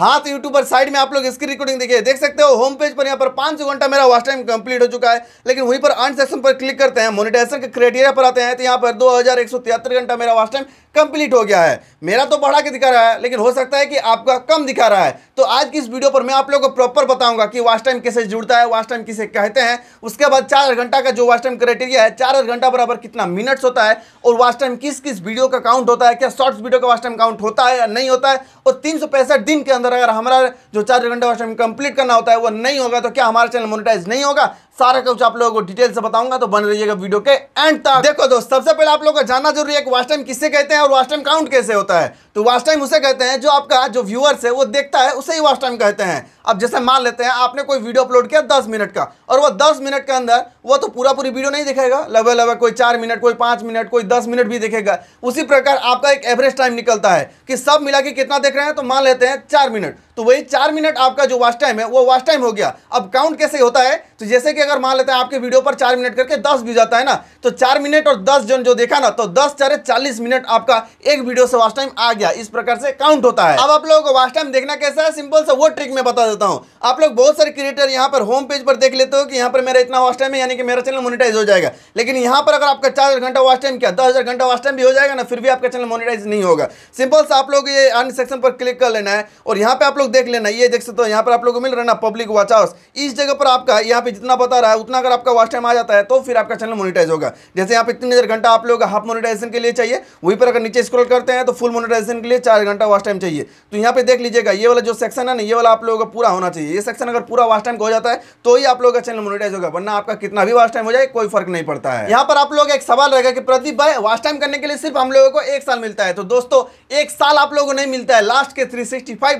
हाँ तो यूट्यूब पर साइड में आप लोग इसकी रिकॉर्डिंग देखिए देख सकते हो होम पेज पर यहाँ पर पांच सौ घंटा मेरा वॉच टाइम कंप्लीट हो चुका है लेकिन वहीं पर अन सेक्शन पर क्लिक करते हैं मोनिटाइजेशन के क्राइटेरिया पर आते हैं तो यहाँ पर दो घंटा मेरा वॉच टाइम कंप्लीट हो गया है मेरा तो बढ़ा के दिखा रहा है लेकिन हो सकता है कि आपका कम दिखा रहा है तो आज की इस वीडियो पर मैं आप लोगों को प्रॉपर बताऊंगा कि वास्ट टाइम कैसे जुड़ता है वास्ट टाइम किसे कहते हैं उसके बाद चार घंटा का जो वास्ट टाइम क्राइटेरिया है चार घंटा बराबर कितना मिनट्स होता है और वास्ट टाइम किस किस वीडियो का काउंट होता है क्या शॉर्ट्स वीडियो का वास्ट टाइम काउंट होता है या नहीं होता है और तीन दिन के अंदर अगर हमारा जो चार घंटे का टाइम कंप्लीट करना होता है वो नहीं होगा तो क्या हमारा चैनल मोनिटाइज नहीं होगा सारा कुछ आप लोगों को डिटेल से बताऊंगा तो बन रहिएगा वीडियो के एंड तक देखो दोस्त सबसे पहले आप लोगों को जानना जरूरी है कि वाच टाइम किससे कहते हैं और वाच टाइम काउंट कैसे होता है तो वाच टाइम उसे कहते हैं जो आपका जो व्यूअर्स है वो देखता है उसे ही वाच टाइम कहते हैं अब जैसे मान लेते हैं आपने कोई वीडियो अपलोड किया दस मिनट का और वो दस मिनट के अंदर वो तो पूरा पूरी वीडियो नहीं दिखेगा लगभग लगभग कोई चार मिनट कोई पांच मिनट कोई दस मिनट भी दिखेगा उसी प्रकार आपका एक एवरेज टाइम निकलता है कि सब मिला के कितना देख रहे हैं तो मान लेते हैं चार मिनट तो वही चार मिनट आपका जो वॉच टाइम है वो वॉच टाइम हो गया अब काउंट कैसे होता है तो जैसे कि अगर मान लेते हैं आपके वीडियो पर चार मिनट करके दस व्यू जाता है ना तो चार मिनट और दस जन जो देखा ना तो दस चार चालीस मिनट आपका एक वीडियो से वॉच टाइम आ गया इस प्रकार से काउंट होता है अब आप लोगों को वॉच टाइम देखना कैसा है सिंपल सा वो ट्रिक मैं बता देता हूँ आप लोग बहुत सारे क्रिएटर यहाँ पर होम पेज पर देख लेते हो कि यहाँ पर मेरा इतना वॉच टाइम है यानी कि मेरा चैनल मोनिटाइज हो जाएगा लेकिन यहाँ पर अगर आपका चार घंटा वॉच टाइम किया दस घंटा वॉच टाइम भी हो जाएगा ना फिर भी आपका चैनल मोनिटाइज नहीं होगा सिंपल सा आप लोग ये अन सेक्शन पर क्लिक कर लेना है और यहाँ पे आप लोग लोग देख लेना ये देख सकते हो यहाँ पर आप लोग को मिल रहा है ना पब्लिक वॉच हाउस इस जगह पर आपका यहाँ पे जितना बता रहा है उतना अगर आपका वॉच टाइम आ जाता है तो फिर आपका चैनल मोनिटाइज होगा जैसे यहाँ पे तीन हजार घंटा आप लोग हाफ मोनिटाइजेशन के लिए चाहिए वहीं पर अगर नीचे स्क्रॉल करते हैं तो फुल मोनिटाइजेशन के लिए चार घंटा वॉच टाइम चाहिए तो यहाँ पे देख लीजिएगा ये वाला जो सेक्शन है ना ये वाला आप लोगों का पूरा होना चाहिए ये सेक्शन अगर पूरा वॉच टाइम हो जाता है तो ही आप लोगों का चैनल मोनिटाइज होगा वरना आपका कितना भी वॉच टाइम हो जाए कोई फर्क नहीं पड़ता है यहाँ पर आप लोग एक सवाल रहेगा कि प्रदीप भाई वॉच टाइम करने के लिए सिर्फ हम लोगों को एक साल मिलता है तो दोस्तों एक साल आप लोगों को नहीं मिलता है लास्ट के थ्री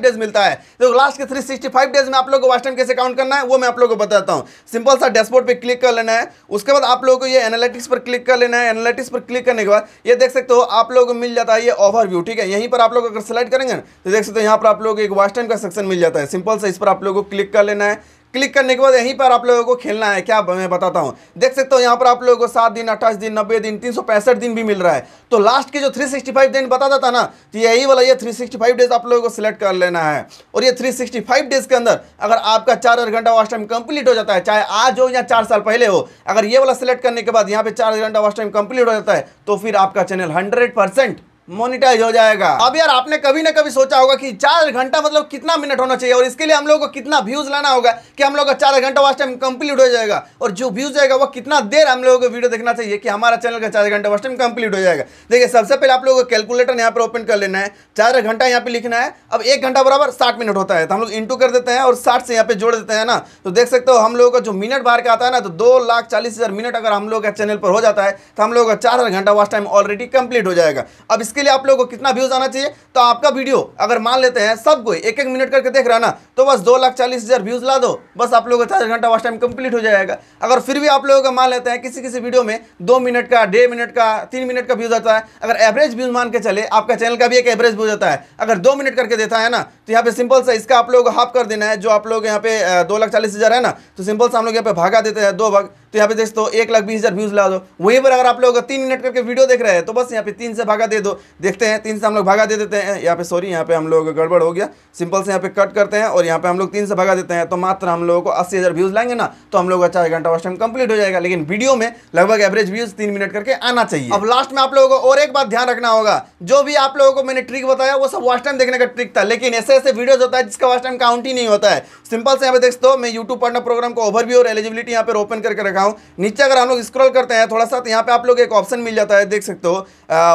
डेज मिलता है है तो लास्ट के 365 डेज में आप लोग को वास्ट टाइम कैसे काउंट करना है वो मैं आप लोगों को बताता हूँ सिंपल सा डैशबोर्ड पे क्लिक कर लेना है उसके बाद आप लोगों को ये एनालिटिक्स पर क्लिक कर लेना है एनालिटिक्स पर क्लिक करने के बाद ये देख सकते हो आप लोगों को मिल जाता है ये ओवरव्यू ठीक है यहीं पर आप लोग अगर सेलेक्ट करेंगे तो देख सकते हो यहाँ पर आप लोग एक वास्ट टाइम का सेक्शन मिल जाता है सिंपल सा इस पर आप लोग को क्लिक कर लेना है क्लिक करने के बाद यहीं पर आप लोगों को खेलना है क्या मैं बताता हूँ देख सकते हो यहाँ पर आप लोगों को सात दिन अट्ठाईस दिन नब्बे दिन तीन सौ पैंसठ दिन भी मिल रहा है तो लास्ट के जो थ्री सिक्सटी फाइव दिन बताता था ना तो यही वाला ये थ्री सिक्सटी फाइव डेज आप लोगों को सिलेक्ट कर लेना है और ये थ्री सिक्सटी फाइव डेज के अंदर अगर आपका चार घंटा वास्ट टाइम कंप्लीट हो जाता है चाहे आज हो या चार साल पहले हो अगर ये वाला सिलेक्ट करने के बाद यहाँ पे चार घंटा वास्ट टाइम कंप्लीट हो जाता है तो फिर आपका चैनल हंड्रेड परसेंट मोनिटाइज हो जाएगा अब यार आपने कभी ना कभी सोचा होगा कि चार घंटा मतलब कितना मिनट होना चाहिए और इसके लिए हम लोगों को कितना व्यूज लाना होगा कि हम लोग का चार घंटा वास्ट टाइम कंप्लीट हो जाएगा और जो व्यूज आएगा वो कितना देर हम लोगों को वीडियो देखना चाहिए कि हमारा चैनल का चार घंटा वास्ट टाइम कंप्लीट हो जाएगा देखिए सबसे पहले आप लोगों को कैलकुलेटर यहाँ पर ओपन कर लेना है चार घंटा यहाँ पे लिखना है अब एक घंटा बराबर साठ मिनट होता है तो हम लोग इंटू कर देते हैं और साठ से यहाँ पे जोड़ देते हैं ना तो देख सकते हो हम लोगों का जो मिनट बाहर का आता है ना तो दो लाख चालीस हज़ार मिनट अगर हम लोग का चैनल पर हो जाता है तो हम लोग का चार घंटा वास्ट टाइम ऑलरेडी कंप्लीट हो जाएगा अब इसके इसके लिए आप लोगों को कितना व्यूज़ आना चाहिए तो आपका वीडियो अगर मान लेते हैं सब कोई एक एक मिनट करके देख रहा ना तो बस दो लाख चालीस हज़ार व्यूज़ ला दो बस आप लोगों का चार घंटा वास्ट टाइम कंप्लीट हो जाएगा अगर फिर भी आप लोगों का मान लेते हैं किसी किसी वीडियो में दो मिनट का डेढ़ मिनट का तीन मिनट का व्यूज़ आता है अगर एवरेज व्यूज़ मान के चले आपका चैनल का भी एक एवरेज व्यूज आता है अगर दो मिनट करके देता है ना तो यहाँ पे सिंपल सा इसका आप लोगों को हाफ कर देना है जो आप लोग यहाँ पे दो लाख चालीस हज़ार है ना तो सिंपल सा हम लोग यहाँ पे भागा देते हैं दो भाग तो यहाँ पे दोस्तों एक लाख बीस हज़ार व्यूज़ ला दो वहीं पर अगर आप लोग तीन मिनट करके वीडियो देख रहे हैं तो बस यहाँ पे तीन से भागा दे दो देखते हैं तीन से हम लोग भागा दे देते हैं यहाँ पे सॉरी यहाँ पे हम लोग गड़बड़ हो गया सिंपल से यहाँ पे कट करते हैं और यहाँ पे हम लोग तीन से भागा देते हैं तो मात्र हम लोगों को अस्सी हज़ार व्यूज़ लाएंगे ना तो हम लोग अच्छा चार घंटा वास्ट टाइम कंप्लीट हो जाएगा लेकिन वीडियो में लगभग एवरेज व्यूज़ तीन मिनट करके आना चाहिए अब लास्ट में आप लोगों को और एक बात ध्यान रखना होगा जो भी आप लोगों को मैंने ट्रिक बताया वो सब वास्ट टाइम देखने का ट्रिक था लेकिन ऐसे ऐसे वीडियोज होता है जिसका वास्ट टाइम काउंट ही नहीं होता है सिंपल से यहाँ पे देखते हो मैं यूट्यूब पढ़ना प्रोग्राम को ओवरव्यू और एलिजिबिलिटी यहाँ पर ओपन करके रखा रखा हूँ नीचे अगर हम लोग स्क्रॉल करते हैं थोड़ा सा तो यहाँ पे आप लोग एक ऑप्शन मिल जाता है देख सकते हो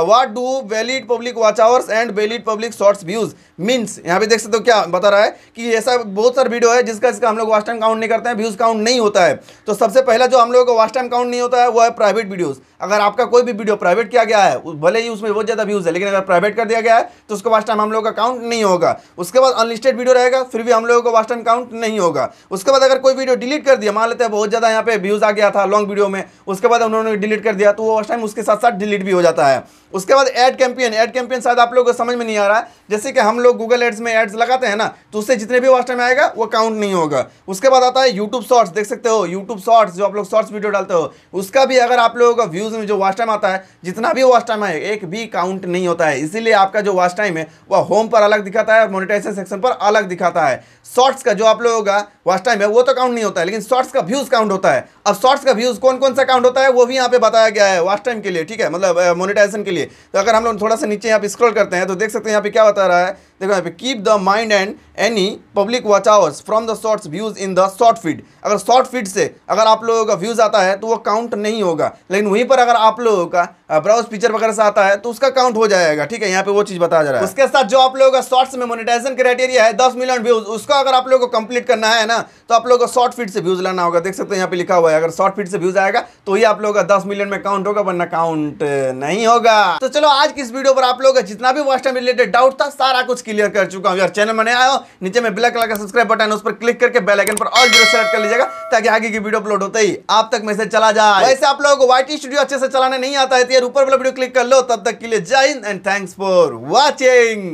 what do valid public watch hours and valid public shorts views means यहाँ पे देख सकते हो क्या बता रहा है कि ऐसा बहुत सारे वीडियो है जिसका इसका हम लोग वाच टाइम काउंट नहीं करते हैं व्यूज़ काउंट नहीं होता है तो सबसे पहला जो हम लोगों का वाच टाइम काउंट नहीं होता है वो है प्राइवेट वीडियोज़ अगर आपका कोई भी वीडियो प्राइवेट किया गया है भले ही उसमें बहुत ज़्यादा व्यूज़ है लेकिन अगर प्राइवेट कर दिया गया है तो उसका वाच टाइम हम लोगों का काउंट नहीं होगा उसके बाद अनलिस्टेड वीडियो रहेगा फिर भी हम लोगों का वाच टाइम काउंट नहीं होगा उसके बाद अगर कोई वीडियो डिलीट कर दिया मान लेते हैं बहुत ज़्यादा यहाँ पे व्यूज़ आ गया था लॉन्ग वीडियो में उसके बाद उन्होंने डिलीट कर दिया तो वो उस टाइम उसके साथ साथ डिलीट भी हो जाता है उसके बाद एड कैंपियन एड कैंपियन शायद आप लोग को समझ में नहीं आ रहा है जैसे कि हम लोग गूगल एड्स में एड्स लगाते हैं ना तो उससे जितने भी वास्ट टाइम आएगा वो काउंट नहीं होगा उसके बाद आता है यूट्यूब शॉर्ट्स देख सकते हो यूट्यूब शॉर्ट्स जो आप लोग शॉर्ट्स वीडियो डालते हो उसका भी अगर आप लोगों का व्यूज़ में जो वास्ट टाइम आता है जितना भी वास्ट टाइम आए एक भी काउंट नहीं होता है इसीलिए आपका जो वास्ट टाइम है वह होम पर अलग दिखाता है और मोनिटाइजेशन सेक्शन पर अलग दिखाता है शॉर्ट्स का जो आप लोगों का वास्ट टाइम है वो तो काउंट नहीं होता है लेकिन शॉर्ट्स का व्यूज़ काउंट होता है अब शॉर्ट्स का व्यूज़ कौन कौन सा अकाउंट होता है वो भी यहाँ पे बताया गया है वास्ट टाइम के लिए ठीक है मतलब मोनिटाइजेशन के लिए तो अगर हम लोग थोड़ा सा नीचे यहाँ पे स्क्रॉल करते हैं तो देख सकते हैं यहाँ पे क्या बता रहा है देखो यहाँ पे keep the mind and any public watch hours from the shorts views in the short feed अगर शॉर्ट फीड से अगर आप लोगों का व्यूज़ आता है तो वो काउंट नहीं होगा लेकिन वहीं पर अगर आप लोगों का ब्राउज फीचर वगैरह से आता है तो उसका काउंट हो जाएगा ठीक है यहाँ पे वो चीज़ बताया जा रहा है उसके साथ जो आप लोगों का शॉर्ट्स में मोनिटाइजेशन क्राइटेरिया है दस मिलियन व्यूज़ उसका अगर आप लोगों को कंप्लीट करना है ना तो आप लोगों को शॉर्ट फीड से व्यूज़ लाना होगा देख सकते हैं यहाँ पे लिखा हुआ है अगर शॉर्ट फीड से व्यूज़ आएगा तो ही आप लोगों का दस मिलियन में काउंट होगा वरना काउंट नहीं होगा तो चलो आज की इस वीडियो पर आप लोगों का जितना भी वास्ट रिलेटेड डाउट था सारा कुछ क्लियर कर चुका हूँ यार चैनल में नहीं आया नीचे में ब्लैक कलर का सब्सक्राइब बटन उस पर क्लिक करके बेल आइकन पर और जरूर सेलेक्ट कर लीजिएगा ताकि आगे की वीडियो अपलोड होते ही आप तक मैसेज चला जाए वैसे आप लोगों को वाई स्टूडियो अच्छे से चलाने नहीं आता है तो यार ऊपर वाला वीडियो क्लिक कर लो तब तक के लिए Jai Hind and thanks for watching